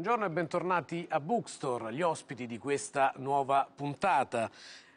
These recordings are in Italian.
Buongiorno e bentornati a Bookstore, gli ospiti di questa nuova puntata.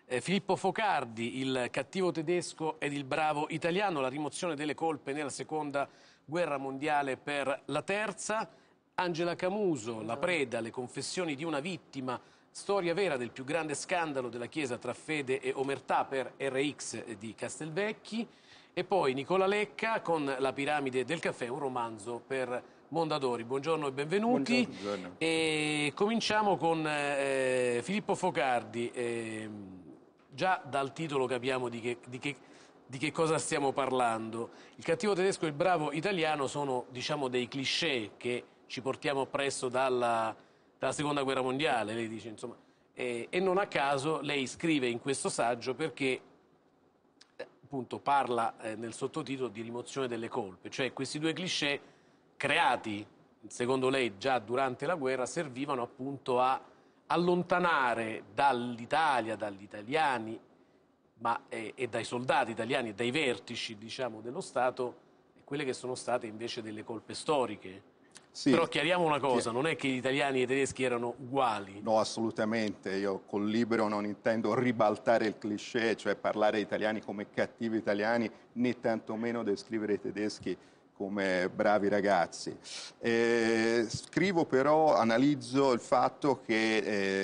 Eh, Filippo Focardi, il cattivo tedesco ed il bravo italiano, la rimozione delle colpe nella seconda guerra mondiale per la terza. Angela Camuso, La preda, le confessioni di una vittima, storia vera del più grande scandalo della Chiesa tra fede e omertà per RX di Castelvecchi. E poi Nicola Lecca con La piramide del caffè, un romanzo per Mondadori. Buongiorno e benvenuti. Buongiorno. E cominciamo con eh, Filippo Focardi. Eh, già dal titolo capiamo di che, di, che, di che, cosa stiamo parlando. Il cattivo tedesco e il bravo italiano sono diciamo, dei cliché che ci portiamo appresso dalla, dalla Seconda Guerra Mondiale, lei dice, insomma. Eh, e non a caso lei scrive in questo saggio perché eh, appunto parla eh, nel sottotitolo di rimozione delle colpe, cioè questi due cliché creati, secondo lei, già durante la guerra, servivano appunto a allontanare dall'Italia, dagli italiani ma, e, eh, e, dai soldati italiani e dai vertici diciamo, dello Stato quelle che sono state invece delle colpe storiche. Sì. Però chiariamo una cosa, non è che gli italiani e i tedeschi erano uguali. No, assolutamente, io col libro non intendo ribaltare il cliché, cioè parlare italiani come cattivi italiani, né tantomeno descrivere i tedeschi come bravi ragazzi. Eh, scrivo però, analizzo il fatto che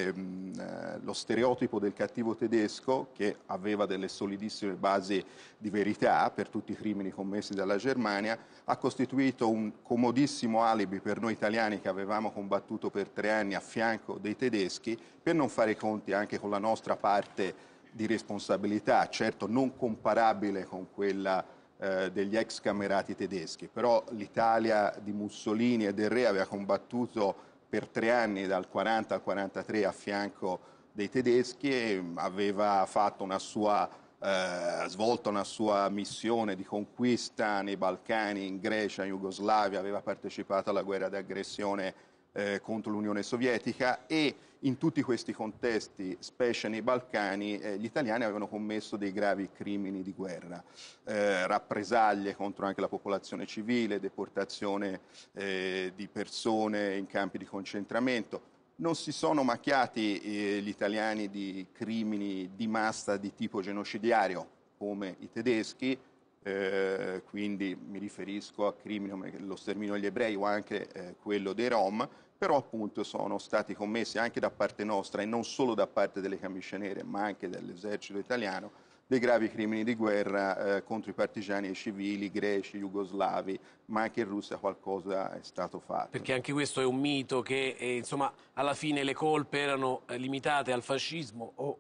ehm, eh, lo stereotipo del cattivo tedesco, che aveva delle solidissime basi di verità per tutti i crimini commessi dalla Germania, ha costituito un comodissimo alibi per noi italiani che avevamo combattuto per tre anni a fianco dei tedeschi per non fare i conti anche con la nostra parte di responsabilità, certo non comparabile con quella eh, degli ex camerati tedeschi, però l'Italia di Mussolini e del Re aveva combattuto per tre anni dal 40 al 43 a fianco dei tedeschi e mm, aveva fatto una sua eh, svolto una sua missione di conquista nei Balcani, in Grecia, in Jugoslavia, aveva partecipato alla guerra d'aggressione eh, contro l'Unione Sovietica e in tutti questi contesti, specie nei Balcani, eh, gli italiani avevano commesso dei gravi crimini di guerra, eh, rappresaglie contro anche la popolazione civile, deportazione eh, di persone in campi di concentramento. Non si sono macchiati eh, gli italiani di crimini di massa di tipo genocidiario come i tedeschi, eh, quindi mi riferisco a crimini come lo sterminio degli ebrei o anche eh, quello dei Rom, però appunto sono stati commessi anche da parte nostra e non solo da parte delle camicie nere, ma anche dell'esercito italiano, dei gravi crimini di guerra eh, contro i partigiani e i civili greci, jugoslavi, ma anche in Russia qualcosa è stato fatto. Perché anche questo è un mito che eh, insomma alla fine le colpe erano eh, limitate al fascismo o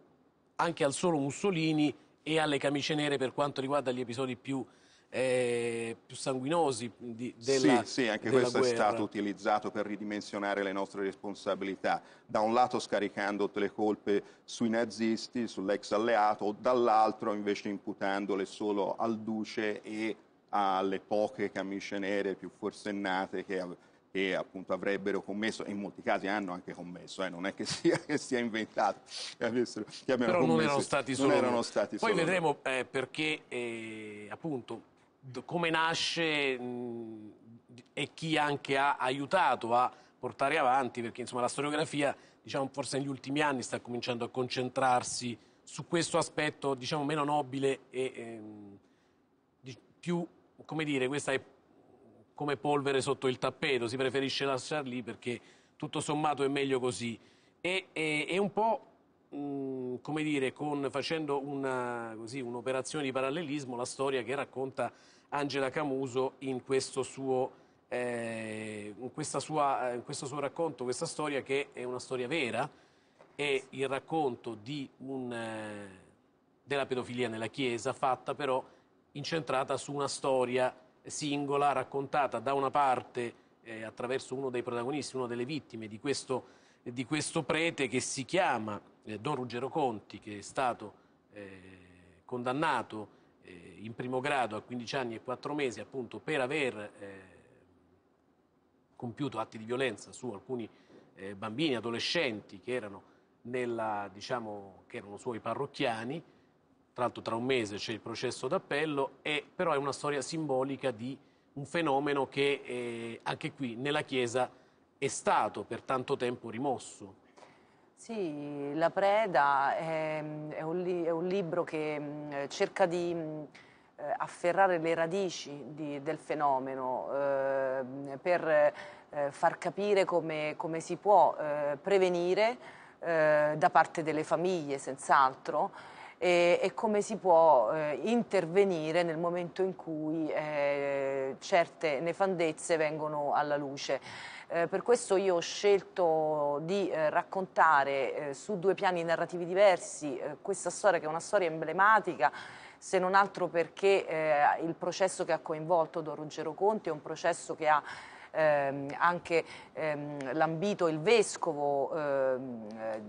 anche al solo Mussolini e alle camicie nere per quanto riguarda gli episodi più eh, più sanguinosi di, della Sì, sì, anche questo guerra. è stato utilizzato per ridimensionare le nostre responsabilità, da un lato scaricando tutte le colpe sui nazisti, sull'ex alleato, dall'altro invece imputandole solo al duce e alle poche camicie nere più forsennate che, che appunto avrebbero commesso, e in molti casi hanno anche commesso, eh, non è che sia, che sia inventato, che avessero, che Però commesso, non erano stati solo. Erano stati Poi solo. vedremo eh, perché eh, appunto come nasce mh, mhmm, e chi anche ha aiutato a portare avanti, perché insomma, la storiografia diciamo, forse negli ultimi anni sta cominciando a concentrarsi su questo aspetto diciamo, meno nobile e ehm, di, più, come dire, questa è come polvere sotto il tappeto, si preferisce lasciar lì perché tutto sommato è meglio così. E, e, e un po' Mm, come dire, con, facendo eh, un'operazione di parallelismo la storia che racconta Angela Camuso in questo suo... Eh, in, sua, eh, in, questo suo racconto, questa storia che è una storia vera, è il racconto un, eh, della pedofilia nella Chiesa, fatta però incentrata su una storia singola, raccontata da una parte eh, attraverso uno dei protagonisti, una delle vittime di questo, di questo prete che si chiama eh, Don Ruggero Conti, che è stato eh, condannato eh, in primo grado a 15 anni e 4 mesi appunto per aver eh, compiuto atti di violenza su alcuni eh, bambini, adolescenti che erano, nella, diciamo, che erano suoi parrocchiani. Tra l'altro tra un mese c'è il processo d'appello, e, però è una storia simbolica di un fenomeno che eh, anche qui nella Chiesa è stato per tanto tempo rimosso sì, La Preda è, è, un, li è un, libro che cerca di eh, afferrare le radici di, del fenomeno eh, per eh, far capire come, come si può eh, prevenire eh, da parte delle famiglie, senz'altro, e, e, come si può eh, intervenire nel momento in cui eh, certe nefandezze vengono alla luce. Eh, per questo io ho scelto di eh, raccontare eh, su due piani narrativi diversi eh, questa storia che è una storia emblematica se non altro perché eh, il processo che ha coinvolto Don Ruggero Conti è un processo che ha ehm, anche ehm, lambito il vescovo ehm,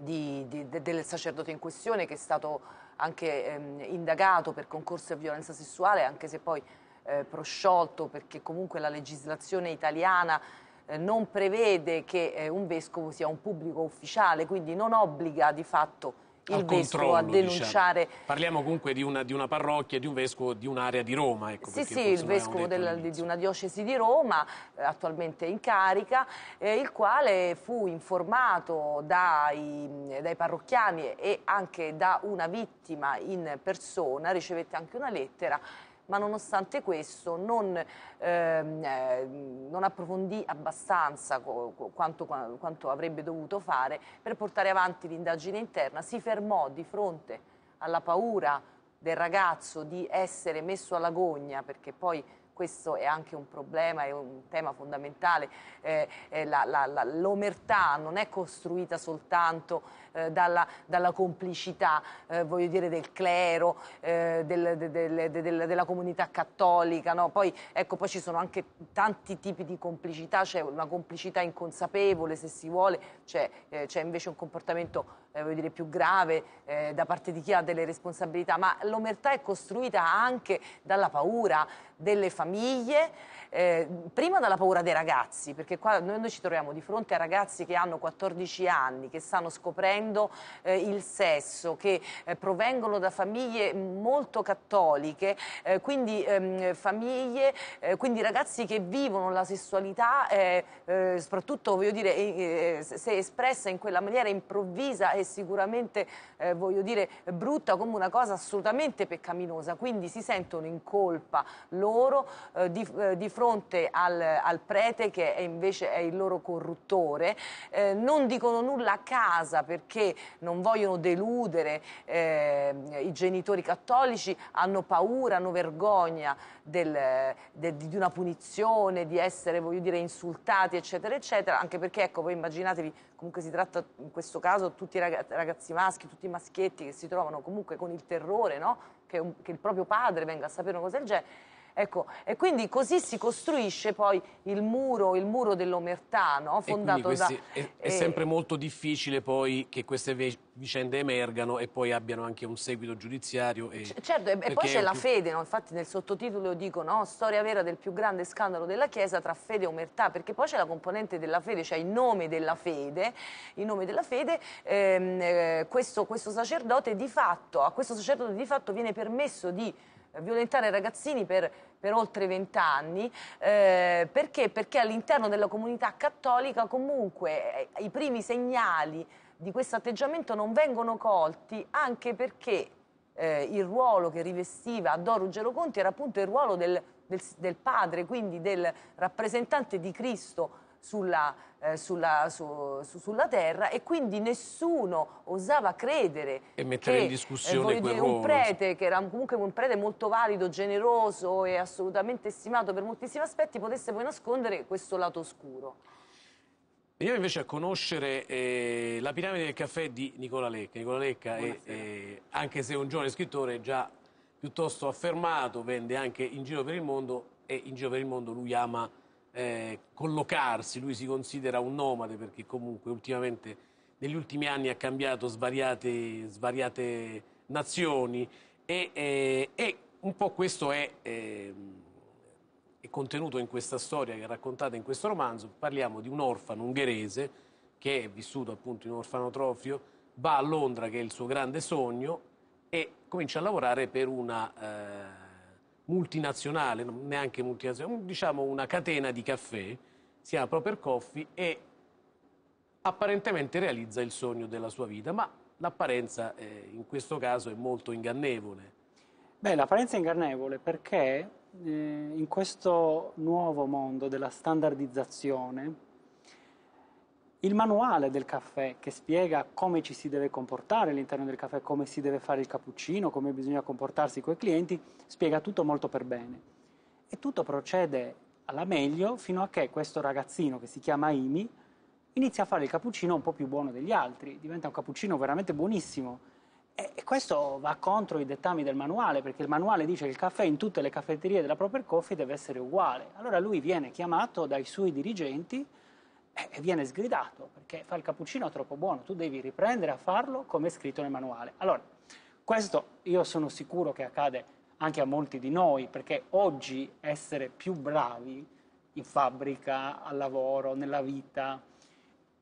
di, di, del sacerdote in questione che è stato anche ehm, indagato per concorso a violenza sessuale anche se poi eh, prosciolto perché comunque la legislazione italiana eh, non prevede che eh, un vescovo sia un pubblico ufficiale, quindi non obbliga di fatto il vescovo a diciamo. denunciare. Diciamo. Parliamo comunque di una, di una, parrocchia, di un vescovo di un'area di Roma. Ecco, sì, sì, il vescovo del, di una diocesi di Roma, eh, attualmente in carica, eh, il quale fu informato dai, dai, parrocchiani e anche da una vittima in persona, ricevette anche una lettera ma nonostante questo non, ehm, eh, non approfondì abbastanza quanto, quanto avrebbe dovuto fare per portare avanti l'indagine interna, si fermò di fronte alla paura del ragazzo di essere messo alla gogna perché poi questo è anche un problema, è un tema fondamentale, eh, eh l'omertà non è costruita soltanto eh, dalla, dalla, complicità eh, voglio dire, del clero, eh, del, del, del, della comunità cattolica, no? poi, ecco, poi ci sono anche tanti tipi di complicità, c'è una complicità inconsapevole se si vuole, c'è eh, invece un comportamento eh, dire, più grave eh, da parte di chi ha delle responsabilità, ma l'omertà è costruita anche dalla paura delle famiglie, eh, prima dalla paura dei ragazzi, perché qua noi, noi, ci troviamo di fronte a ragazzi che hanno 14 anni, che stanno scoprendo eh, il sesso, che eh, provengono da famiglie molto cattoliche, eh, quindi, ehm, famiglie, quindi ragazzi che vivono la sessualità soprattutto voglio dire, se espressa in quella maniera improvvisa e sicuramente, eh, voglio dire, brutta come una cosa assolutamente peccaminosa. Quindi si sentono in colpa loro eh, di, eh, di, fronte al, al, prete che è invece è il loro corruttore. Eh, non dicono nulla a casa perché non vogliono deludere eh, i genitori cattolici, hanno paura, hanno vergogna del, del, di una punizione, di essere, voglio dire, insultati, eccetera, eccetera. Anche perché, ecco, voi immaginatevi comunque si tratta in questo caso tutti i ragazzi maschi, tutti i maschietti che si trovano comunque con il terrore no? che, un, che, il proprio padre venga a sapere una cosa del genere Ecco, e quindi così si costruisce poi il muro, il muro dell'omertà, no? fondato questi, da... È, è eh, sempre molto difficile poi che queste vicende emergano e poi abbiano anche un seguito giudiziario. E... certo, e, e poi c'è la più... fede, no? infatti nel sottotitolo dico no? storia vera del più grande scandalo della Chiesa tra fede e omertà, perché poi c'è la componente della fede, cioè il nome della fede, in nome della fede ehm, eh, questo, questo sacerdote di fatto, a questo sacerdote di fatto viene permesso di violentare ragazzini per per oltre vent'anni, eh, perché? perché all'interno della comunità cattolica comunque eh, i primi segnali di questo atteggiamento non vengono colti anche perché eh, il ruolo che rivestiva Doro Ruggero Conti era appunto il ruolo del, del, del padre, quindi del rappresentante di Cristo sulla, eh, sulla, su, su, sulla, terra e quindi nessuno osava credere e mettere che, in eh, discussione eh, dire, un prete che era comunque un prete molto valido, generoso e assolutamente stimato per moltissimi aspetti potesse poi nascondere questo lato oscuro. Veniamo invece a conoscere eh, la piramide del caffè di Nicola Lecca. Nicola Lecca, è, è, eh, anche se è un giovane scrittore già piuttosto affermato, vende anche in giro per il mondo e in giro per il mondo lui ama eh, collocarsi, lui si considera un nomade perché comunque ultimamente negli ultimi anni ha cambiato svariate, svariate nazioni e, eh, e, un po' questo è, eh, è, contenuto in questa storia che è raccontata in questo romanzo. Parliamo di un orfano ungherese che è vissuto appunto in un orfanotrofio, va a Londra che è il suo grande sogno e comincia a lavorare per una eh, multinazionale, neanche multinazionale, diciamo una catena di caffè, si chiama Proper Coffee e apparentemente realizza il sogno della sua vita, ma l'apparenza eh, in questo caso è molto ingannevole. Beh, l'apparenza è ingannevole perché eh, in questo nuovo mondo della standardizzazione il manuale del caffè che spiega come ci si deve comportare all'interno del caffè, come si deve fare il cappuccino, come bisogna comportarsi con i clienti, spiega tutto molto per bene. E tutto procede alla meglio fino a che questo ragazzino che si chiama Imi inizia a fare il cappuccino un po' più buono degli altri, diventa un cappuccino veramente buonissimo. E, questo va contro i dettami del manuale, perché il manuale dice che il caffè in tutte le caffetterie della Proper Coffee deve essere uguale. Allora lui viene chiamato dai suoi dirigenti eh, viene sgridato perché fa il cappuccino troppo buono, tu devi riprendere a farlo come è scritto nel manuale. Allora, questo io sono sicuro che accade anche a molti di noi perché oggi essere più bravi in fabbrica, al lavoro, nella vita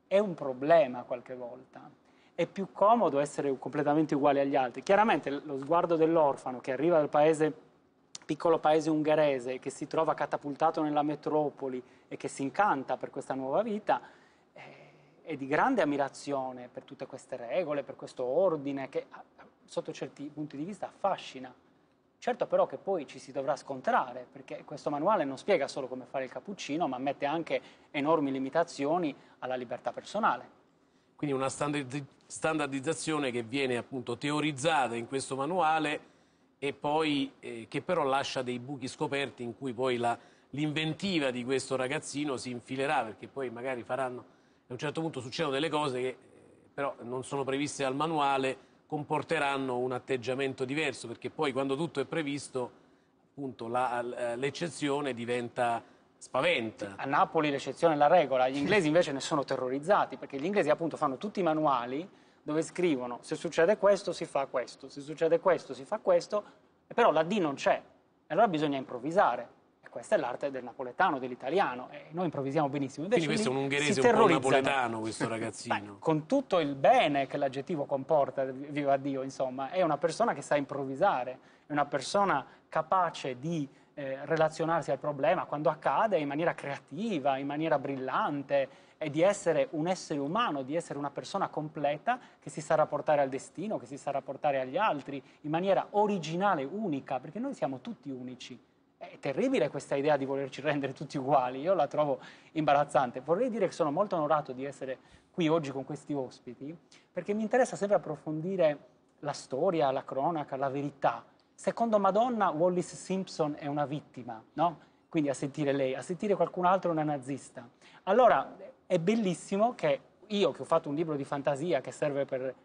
è un problema qualche volta. È più comodo essere completamente uguali agli altri. Chiaramente lo sguardo dell'orfano che arriva dal paese piccolo paese ungherese che si trova catapultato nella metropoli e che si incanta per questa nuova vita, eh, è di grande ammirazione per tutte queste regole, per questo ordine che ah, sotto certi punti di vista affascina. Certo però che poi ci si dovrà scontrare, perché questo manuale non spiega solo come fare il cappuccino, ma mette anche enormi limitazioni alla libertà personale. Quindi una standardizzazione che viene appunto teorizzata in questo manuale e poi eh, che però lascia dei buchi scoperti in cui poi l'inventiva di questo ragazzino si infilerà perché poi magari faranno, a un certo punto succedono delle cose che eh, però non sono previste dal manuale, comporteranno un atteggiamento diverso perché poi quando tutto è previsto appunto eh, l'eccezione diventa spaventa. A Napoli l'eccezione è la regola, gli inglesi invece ne sono terrorizzati perché gli inglesi appunto fanno tutti i manuali dove scrivono se succede questo si fa questo, se succede questo si fa questo, però la D non c'è. e Allora bisogna improvvisare. E questa è l'arte del napoletano, dell'italiano, e noi improvvisiamo benissimo. Invece Quindi questo è un ungherese un po' napoletano, questo ragazzino. Beh, con tutto il bene che l'aggettivo comporta, viva Dio, insomma, è una persona che sa improvvisare, è una persona capace di eh, relazionarsi al problema quando accade in maniera creativa, in maniera brillante, è di essere un essere umano, di essere una persona completa che si sa rapportare al destino, che si sa rapportare agli altri in maniera originale, unica, perché noi siamo tutti unici. È terribile questa idea di volerci rendere tutti uguali, io la trovo imbarazzante. Vorrei dire che sono molto onorato di essere qui oggi con questi ospiti, perché mi interessa sempre approfondire la storia, la cronaca, la verità. Secondo Madonna, Wallis Simpson è una vittima, no? Quindi a sentire lei, a sentire qualcun altro una nazista. Allora, è bellissimo che io che ho fatto un libro di fantasia che serve per eh,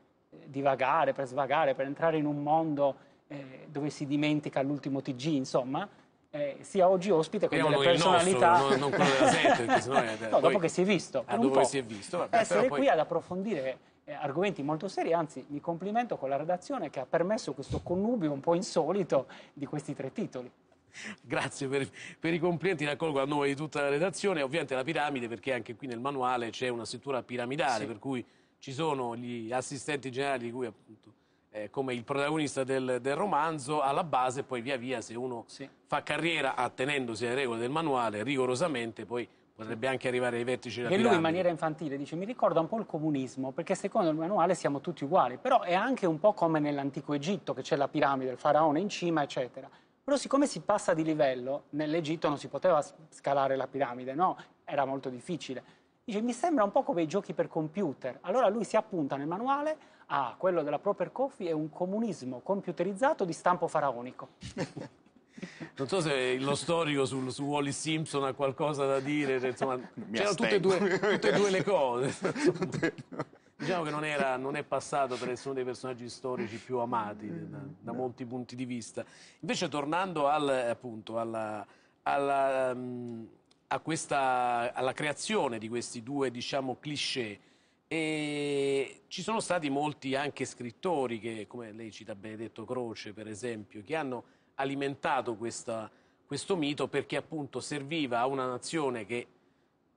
divagare, per svagare, per entrare in un mondo eh, dove si dimentica l'ultimo TG, insomma, eh, sia oggi ospite con Vediamo delle personalità. Nostro, non, non quello della gente, perché no, poi, dopo che si è visto. Ah, per ah, dopo che si è visto. Vabbè, essere poi... qui ad approfondire eh, argomenti molto seri, anzi mi complimento con la redazione che ha permesso questo connubio un po' insolito di questi tre titoli. Grazie per, per, i complimenti, ne a nome di tutta la redazione. Ovviamente la piramide, perché anche qui nel manuale c'è una struttura piramidale, sì. per cui ci sono gli assistenti generali di cui appunto eh, come il protagonista del, del, romanzo alla base poi via via se uno sì. fa carriera attenendosi alle regole del manuale rigorosamente poi potrebbe anche arrivare ai vertici della piramide. E lui in maniera infantile dice mi ricorda un po' il comunismo perché secondo il manuale siamo tutti uguali però è anche un po' come nell'antico Egitto che c'è la piramide, il faraone in cima eccetera però siccome si passa di livello, nell'Egitto non si poteva scalare la piramide, no? Era molto difficile. Dice, mi sembra un po' come i giochi per computer. Allora lui si appunta nel manuale a ah, quello della Proper Coffee è un comunismo computerizzato di stampo faraonico. Non so se lo storico sul, su Wally Simpson ha qualcosa da dire, insomma, c'erano tutte, tutte e due le cose. Diciamo che non, era, non, è passato per essere uno dei personaggi storici più amati da, da mm. molti punti di vista. Invece tornando al, appunto, alla, alla, ehm, questa, alla, creazione di questi due diciamo, cliché, e ci sono stati molti anche scrittori, che, come lei cita Benedetto Croce per esempio, che hanno alimentato questa, questo mito perché appunto serviva a una nazione che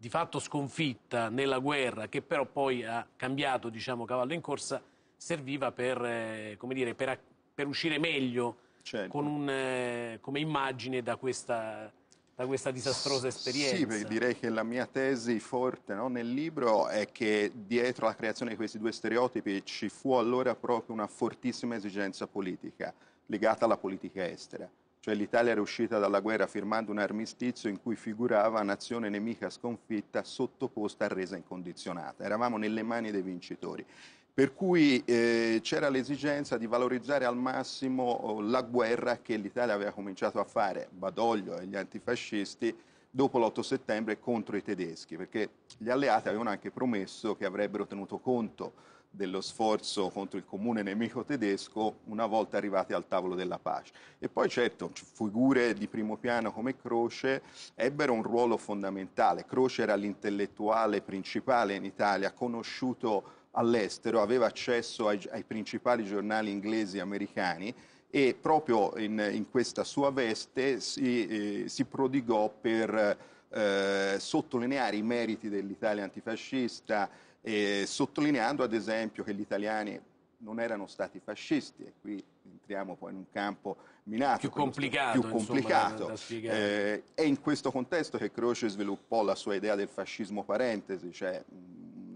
di fatto sconfitta nella guerra, che però poi ha cambiato diciamo, cavallo in corsa, serviva per, eh, dire, per, per uscire meglio certo. un, eh, come immagine da questa, da questa disastrosa esperienza. Sì, perché direi che la mia tesi forte no, nel libro è che dietro la creazione di questi due stereotipi ci fu allora proprio una fortissima esigenza politica legata alla politica estera cioè l'Italia era uscita dalla guerra firmando un armistizio in cui figurava nazione nemica sconfitta sottoposta a resa incondizionata. Eravamo nelle mani dei vincitori. Per cui eh, c'era l'esigenza di valorizzare al massimo oh, la guerra che l'Italia aveva cominciato a fare, Badoglio e gli antifascisti, dopo l'8 settembre contro i tedeschi, perché gli alleati avevano anche promesso che avrebbero tenuto conto dello sforzo contro il comune nemico tedesco una volta arrivati al tavolo della pace. E poi certo figure di primo piano come Croce ebbero un ruolo fondamentale. Croce era l'intellettuale principale in Italia, conosciuto all'estero, aveva accesso ai, ai principali giornali inglesi e americani e proprio in, in questa sua veste si, eh, si prodigò per eh, sottolineare i meriti dell'Italia antifascista, eh, sottolineando ad esempio che gli italiani non erano stati fascisti e qui entriamo poi in un campo minato più complicato, più complicato. Insomma, da, da eh, è in questo contesto che Croce sviluppò la sua idea del fascismo parentesi cioè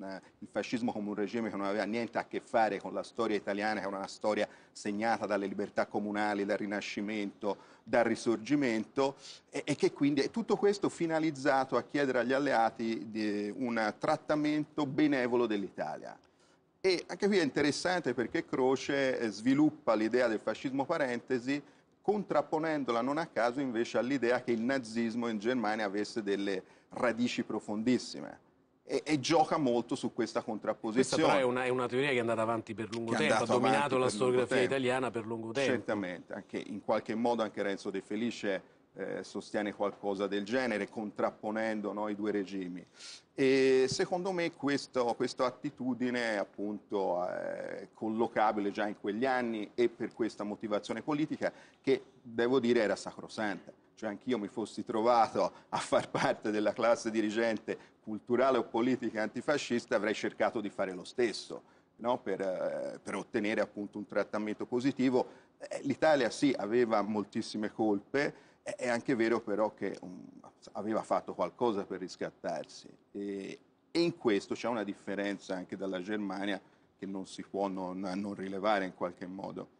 eh, il fascismo come un regime che non aveva niente a che fare con la storia italiana, che era una storia segnata dalle libertà comunali, dal Rinascimento, dal Risorgimento e, e che quindi è tutto questo finalizzato a chiedere agli alleati un trattamento benevolo dell'Italia. E anche qui è interessante perché Croce eh, sviluppa l'idea del fascismo parentesi contrapponendola non a caso invece all'idea che il nazismo in Germania avesse delle radici profondissime e, e, gioca molto su questa contrapposizione. Questa però è una, è una, teoria che è andata avanti per lungo tempo, ha dominato la storiografia italiana per lungo tempo. Certamente, anche in qualche modo anche Renzo De Felice eh, sostiene qualcosa del genere, contrapponendo no, i due regimi. E secondo me questo, questa attitudine appunto eh, collocabile già in quegli anni e per questa motivazione politica che devo dire era sacrosanta cioè anch'io mi fossi trovato a far parte della classe dirigente culturale o politica antifascista, avrei cercato di fare lo stesso no? per, eh, per, ottenere appunto un trattamento positivo. Eh, L'Italia sì aveva moltissime colpe, eh, è anche vero però che um, aveva fatto qualcosa per riscattarsi e, e in questo c'è una differenza anche dalla Germania che non si può non, non rilevare in qualche modo.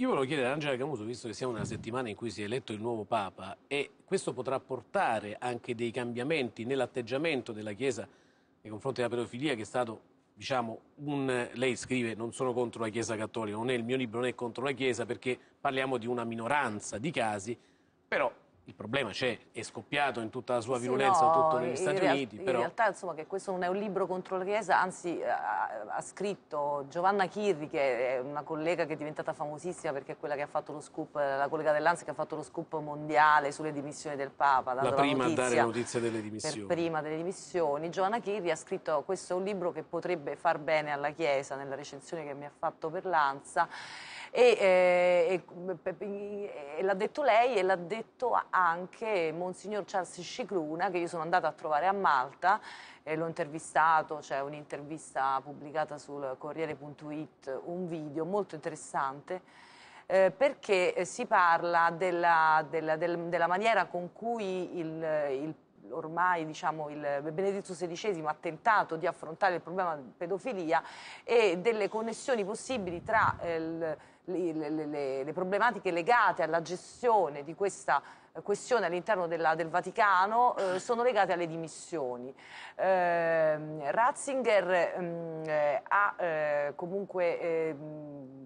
Io volevo chiedere a Angela Camuso, visto che siamo una settimana in cui si è eletto il nuovo Papa, e questo potrà portare anche dei cambiamenti nell'atteggiamento della Chiesa nei confronti della pedofilia, che è stato, diciamo, un... Lei scrive, non sono contro la Chiesa cattolica, non è il mio libro, non è contro la Chiesa, perché parliamo di una minoranza di casi, però il problema c'è, è scoppiato in tutta la sua virulenza, sì, no, tutto negli Stati real, Uniti. Però... In realtà insomma, che questo non è un libro contro la Chiesa, anzi eh, ha, ha, scritto Giovanna Chirri, che è una collega che è diventata famosissima perché è quella che ha fatto lo scoop, la collega dell'Anzi che ha fatto lo scoop mondiale sulle dimissioni del Papa. La prima la a dare notizia delle dimissioni. prima delle dimissioni. Giovanna Chirri ha scritto questo è un libro che potrebbe far bene alla Chiesa nella recensione che mi ha fatto per l'Anza e, eh, e, mm, e l'ha detto lei e l'ha detto anche Monsignor Charles Scicluna che io sono andata a trovare a Malta e l'ho intervistato, c'è cioè un'intervista pubblicata sul Corriere.it, un video molto interessante eh, perché eh, si parla della, della, del, della, maniera con cui il, il ormai diciamo, il Benedetto XVI ha tentato di affrontare il problema della pedofilia e delle connessioni possibili tra eh, il le, le, le, problematiche legate alla gestione di questa eh, questione all'interno del Vaticano eh, sono legate alle dimissioni. Ehm, mm, eh, Ratzinger mh, ha eh, comunque ehm,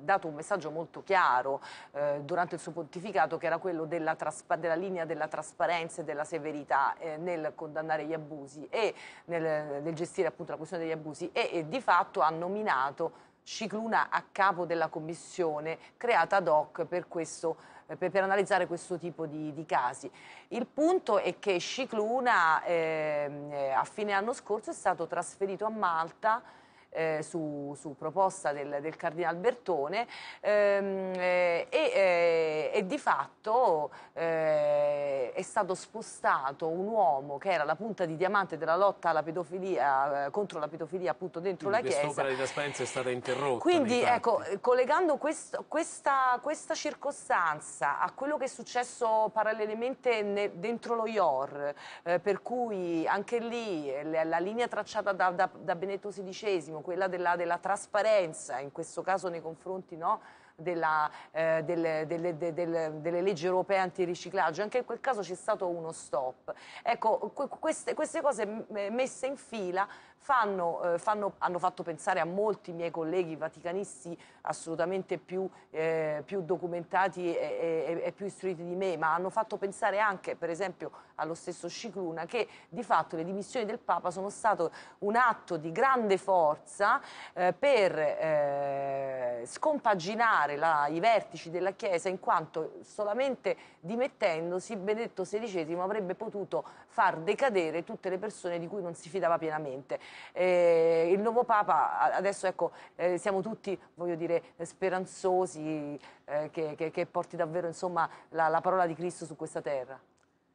dato un messaggio molto chiaro eh, durante il suo pontificato che era quello della, della linea della trasparenza e della severità eh, nel condannare gli abusi e nel, nel, gestire appunto la questione degli abusi e, e di fatto ha nominato Scicluna a capo della commissione creata ad hoc per, questo, eh, per, per analizzare questo tipo di, di, casi. Il punto è che Scicluna ehm, eh, a fine anno scorso è stato trasferito a Malta eh, su, su, proposta del, del Cardinal Bertone ehm, eh, e, eh, e, di fatto eh, è stato spostato un uomo che era la punta di diamante della lotta alla pedofilia, eh, contro la pedofilia appunto dentro Quindi la Chiesa. Quest'opera di trasparenza è stata interrotta. Quindi ecco, collegando questo, questa, questa circostanza a quello che è successo parallelamente ne, dentro lo IOR, per cui anche lì la, la linea tracciata da, da, da Benedetto XVI giorno, quella della, della trasparenza, in questo caso nei confronti no, della, eh, delle, delle, delle, delle, leggi europee antiriciclaggio, anche in quel caso c'è stato uno stop. Ecco, queste, queste cose messe in fila fanno, eh, fanno, hanno fatto pensare a molti miei colleghi vaticanisti assolutamente più, eh, più documentati e, e, e, più istruiti di me, ma hanno fatto pensare anche, per esempio, allo stesso Scicluna, che di fatto le dimissioni del Papa sono stato un atto di grande forza eh, per eh, scompaginare la, i vertici della Chiesa, in quanto solamente dimettendosi Benedetto XVI avrebbe potuto far decadere tutte le persone di cui non si fidava pienamente. Eh, il nuovo Papa, adesso ecco, eh, siamo tutti, voglio dire, speranzosi eh, che, che, che, porti davvero insomma, la, la parola di Cristo su questa terra.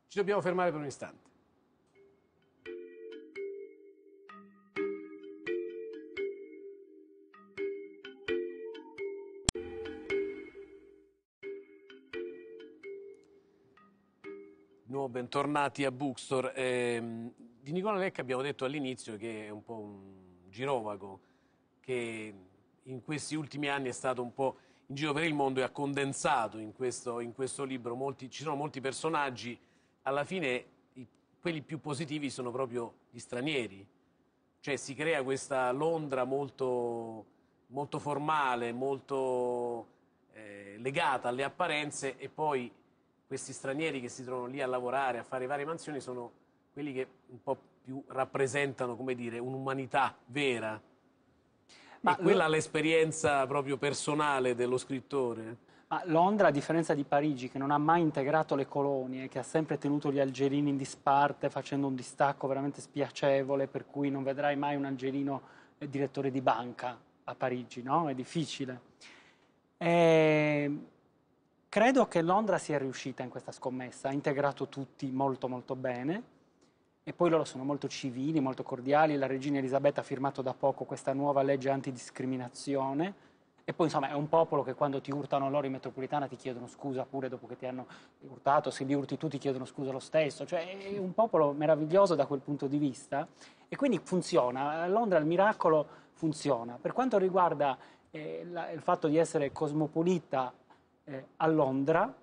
Ci dobbiamo fermare per un istante. bentornati a Bookstore. Eh, di Nicola Lecca abbiamo detto all'inizio che è un po' un girovago, che in questi ultimi anni è stato un po' in giro per il mondo e ha condensato in questo, in questo libro, molti, ci sono molti personaggi, alla fine i, quelli più positivi sono proprio gli stranieri, cioè si crea questa Londra molto, molto formale, molto eh, legata alle apparenze e poi questi stranieri che si trovano lì a lavorare, a fare varie mansioni, sono quelli che un po' più rappresentano, come dire, un'umanità vera. Ma e quella è l'esperienza proprio personale dello scrittore. Ma Londra, a differenza di Parigi, che non ha mai integrato le colonie, che ha sempre tenuto gli algerini in disparte, facendo un distacco veramente spiacevole, per cui non vedrai mai un algerino eh, direttore di banca a Parigi, no? È difficile. Eh, Credo che Londra sia riuscita in questa scommessa, ha integrato tutti molto molto bene e poi loro sono molto civili, molto cordiali, la regina Elisabetta ha firmato da poco questa nuova legge antidiscriminazione e poi insomma è un popolo che quando ti urtano loro in metropolitana ti chiedono scusa pure dopo che ti hanno urtato, se li urti tu ti chiedono scusa lo stesso, cioè è un popolo meraviglioso da quel punto di vista e quindi funziona, a Londra il miracolo funziona. Per quanto riguarda eh, la, il fatto di essere cosmopolita eh, a Londra,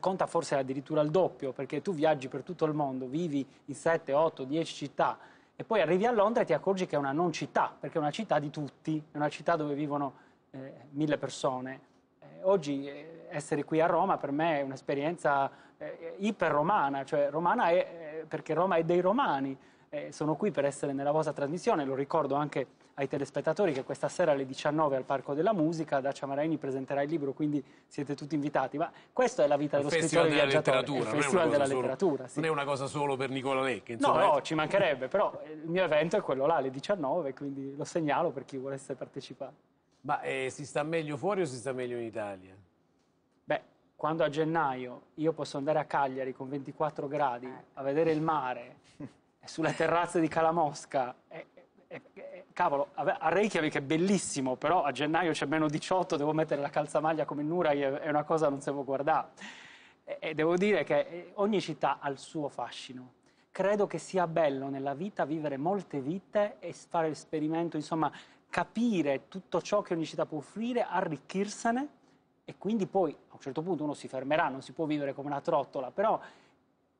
conta forse addirittura il doppio, perché tu viaggi per tutto il mondo, vivi in 7, 8, 10 città e poi arrivi a Londra e ti accorgi che è una non città, perché è una città di tutti, è una città dove vivono eh, mille persone. Eh, oggi eh, essere qui a Roma per me è un'esperienza eh, iperromana, cioè romana è, eh, perché Roma è dei romani. Eh, sono qui per essere nella vostra trasmissione, lo ricordo anche ai telespettatori che questa sera alle 19 al Parco della Musica Dacia Maraini presenterà il libro, quindi siete tutti invitati. Ma questa è la vita dello scrittore viaggiatore. Il Festival della solo, Letteratura. Sì. Non è una cosa solo per Nicola Lecchi. No, no, ci mancherebbe, però il mio evento è quello là alle 19, quindi lo segnalo per chi volesse partecipare. Ma eh, si sta meglio fuori o si sta meglio in Italia? Beh, quando a gennaio io posso andare a Cagliari con 24 gradi eh. a vedere il mare sulla terrazza di Calamosca e, eh, cavolo, a Reykjavik è bellissimo, però a gennaio c'è meno 18, devo mettere la calzamaglia come in è una cosa non si può guardare. E devo dire che eh, ogni città ha il suo fascino. Credo che sia bello nella vita vivere molte vite e fare l'esperimento, insomma, capire tutto ciò che ogni città può offrire, arricchirsene e quindi poi a un certo punto uno si fermerà, non si può vivere come una trottola, però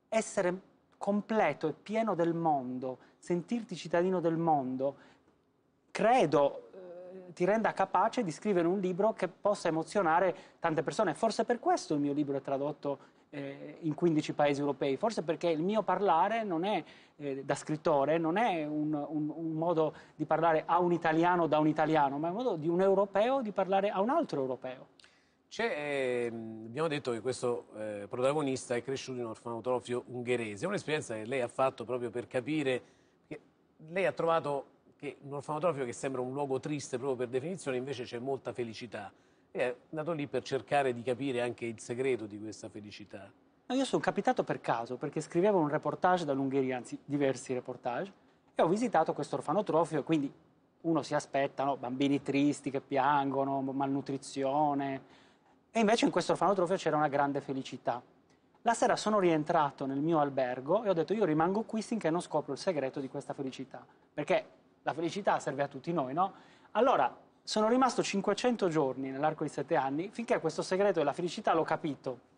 essere completo e pieno del mondo, sentirti cittadino del mondo credo eh, ti renda capace di scrivere un libro che possa emozionare tante persone. Forse per questo il mio libro è tradotto eh, in 15 paesi europei, forse perché il mio parlare non è eh, da scrittore, non è un, un, un, modo di parlare a un italiano da un italiano, ma è un modo di un europeo di parlare a un altro europeo. Eh, abbiamo detto che questo eh, protagonista è cresciuto in un orfanotrofio ungherese, è un'esperienza che lei ha fatto proprio per capire, lei ha trovato che un orfanotrofio che sembra un luogo triste proprio per definizione, invece c'è molta felicità. E è andato lì per cercare di capire anche il segreto di questa felicità. io sono capitato per caso, perché scrivevo un reportage dall'Ungheria, anzi diversi reportage, e ho visitato questo orfanotrofio e quindi uno si aspetta no? bambini tristi che piangono, malnutrizione. E invece in questo orfanotrofio c'era una grande felicità. La sera sono rientrato nel mio albergo e ho detto io rimango qui finché non scopro il segreto di questa felicità. Perché la felicità serve a tutti noi, no? Allora, sono rimasto 500 giorni nell'arco di 7 anni finché questo segreto della felicità l'ho capito.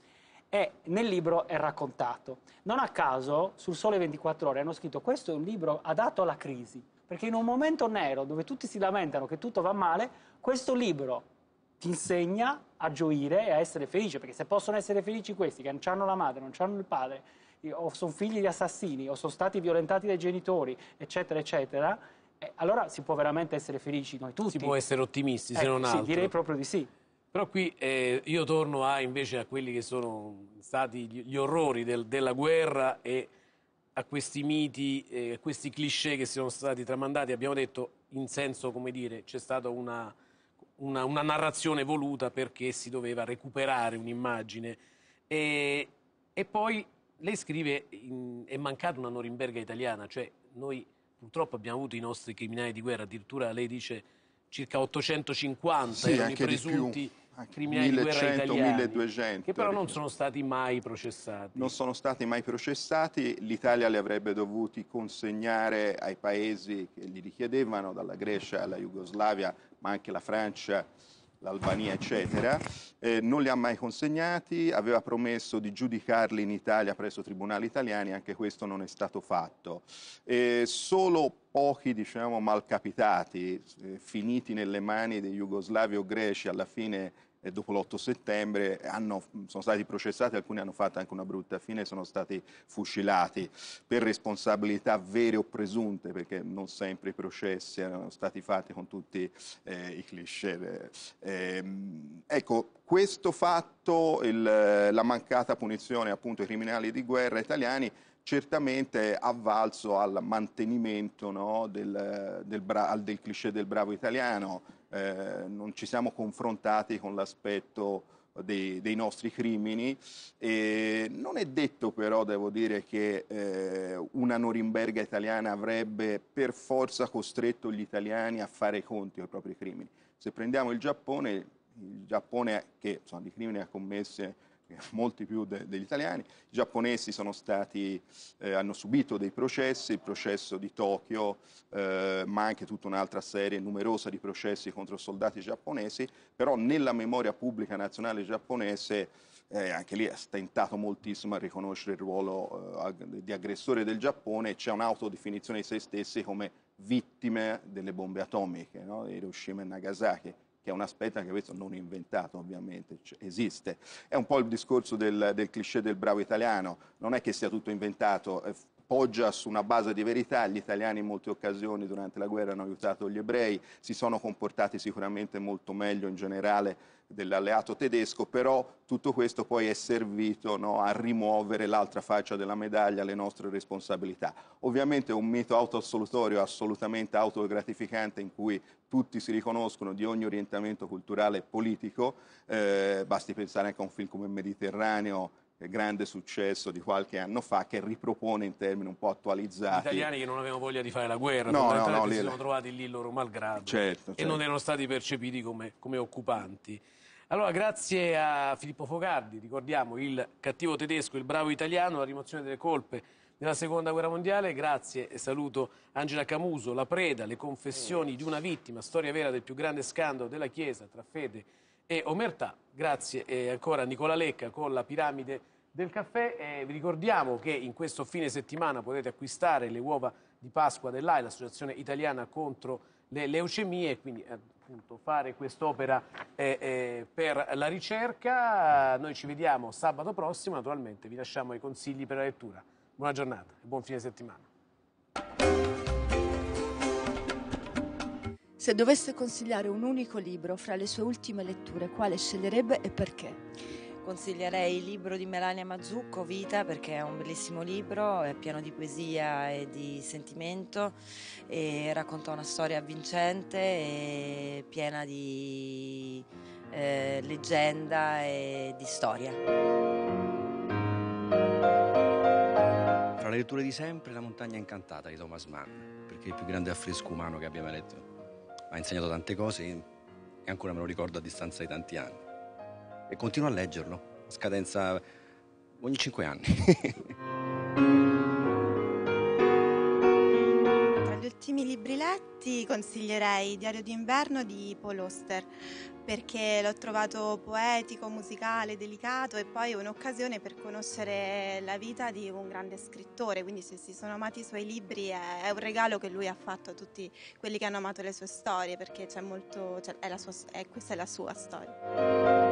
E nel libro è raccontato. Non a caso, sul Sole 24 Ore hanno scritto: Questo è un libro adatto alla crisi. Perché in un momento nero dove tutti si lamentano che tutto va male, questo libro ti insegna a gioire e a essere felice. Perché se possono essere felici questi che non hanno la madre, non hanno il padre, o sono figli di assassini, o sono stati violentati dai genitori, eccetera, eccetera eh, allora si può veramente essere felici noi tutti. Si può essere ottimisti, eh, se non sì, altro. Sì, direi proprio di sì. Però qui eh, io torno a, invece a quelli che sono stati gli, orrori del, della guerra e a questi miti, eh, a questi cliché che sono stati tramandati. Abbiamo detto in senso, come dire, c'è stata una, una, una narrazione voluta perché si doveva recuperare un'immagine. E, e poi lei scrive, in, è mancata una Norimberga italiana, cioè noi Purtroppo abbiamo avuto i nostri criminali di guerra, addirittura lei dice circa 850 sì, erano i presunti criminali 1100, di guerra italiani, 1200, che però non sono stati mai processati. Non sono stati mai processati, l'Italia li avrebbe dovuti consegnare ai paesi che li richiedevano, dalla Grecia alla Jugoslavia, ma anche la Francia l'Albania, eccetera, eh, non li ha mai consegnati, aveva promesso di giudicarli in Italia presso tribunali italiani, anche questo non è stato fatto. Eh, solo pochi, diciamo, malcapitati, eh, finiti nelle mani di jugoslavi o greci alla fine dopo l'8 settembre, hanno, sono stati processati, alcuni hanno fatto anche una brutta fine, sono stati fucilati per responsabilità vere o presunte, perché non sempre i processi erano stati fatti con tutti eh, i cliché. Eh, ecco, questo fatto, il, la mancata punizione appunto ai criminali di guerra italiani, certamente ha valso al mantenimento no, del, del, bra- del cliché del bravo italiano, eh, non ci siamo confrontati con l'aspetto dei, dei, nostri crimini. E non è detto però, devo dire, che eh, una Norimberga italiana avrebbe per forza costretto gli italiani a fare i conti ai propri crimini. Se prendiamo il Giappone, il Giappone che insomma, di crimini ha commessi molti più de, degli italiani. I giapponesi stati, eh, hanno subito dei processi, il processo di Tokyo, eh, ma anche tutta un'altra serie numerosa di processi contro soldati giapponesi, però nella memoria pubblica nazionale giapponese eh, anche lì è stentato moltissimo a riconoscere il ruolo eh, di aggressore del Giappone, c'è un'autodefinizione di se stessi come vittime delle bombe atomiche no? Hiroshima e Nagasaki che è un aspetto anche questo non inventato ovviamente, cioè, esiste. È un po' il discorso del, del, cliché del bravo italiano, non è che sia tutto inventato, poggia su una base di verità, gli italiani in molte occasioni durante la guerra hanno aiutato gli ebrei, si sono comportati sicuramente molto meglio in generale dell'alleato tedesco, però tutto questo poi è servito no, a rimuovere l'altra faccia della medaglia, le nostre responsabilità. Ovviamente è un mito autoassolutorio assolutamente autogratificante in cui tutti si riconoscono di ogni orientamento culturale e politico, eh, basti pensare anche a un film come Mediterraneo grande successo di qualche anno fa che ripropone in termini un po' attualizzati. Gli italiani che non avevano voglia di fare la guerra, no, no, no, si sono trovati lì loro malgrado certo, e certo. non erano stati percepiti come, come occupanti. Allora, grazie a Filippo Fogardi, ricordiamo il cattivo tedesco, il bravo italiano, la rimozione delle colpe nella Seconda Guerra Mondiale. Grazie e saluto Angela Camuso, La preda, le confessioni di una vittima, storia vera del più grande scandalo della Chiesa tra fede e omertà. Grazie ancora a Nicola Lecca con la piramide del caffè. Eh, vi ricordiamo che in questo fine settimana potete acquistare le uova di Pasqua dell'AI, l'Associazione Italiana contro le leucemie, quindi eh, appunto fare quest'opera eh, eh, per la ricerca. Noi ci vediamo sabato prossimo, naturalmente vi lasciamo i consigli per la lettura. Buona giornata e buon fine settimana. Se dovesse consigliare un unico libro fra le sue ultime letture, quale sceglierebbe e perché? Consiglierei il libro di Melania Mazzucco, Vita, perché è un bellissimo libro, è pieno di poesia e di sentimento e racconta una storia avvincente e piena di eh, leggenda e di storia le letture di sempre La montagna incantata di Thomas Mann, perché è il più grande affresco umano che abbia mai letto. Ha insegnato tante cose e ancora me lo ricordo a distanza di tanti anni. E continuo a leggerlo, a scadenza ogni cinque anni. Tra gli ultimi libri effetti consiglierei Diario d'inverno di Paul Oster perché l'ho trovato poetico, musicale, delicato e poi un'occasione per conoscere la vita di un grande scrittore, quindi se si sono amati i suoi libri è, un regalo che lui ha fatto a tutti quelli che hanno amato le sue storie perché c'è molto, cioè è sua, è, questa è la sua storia.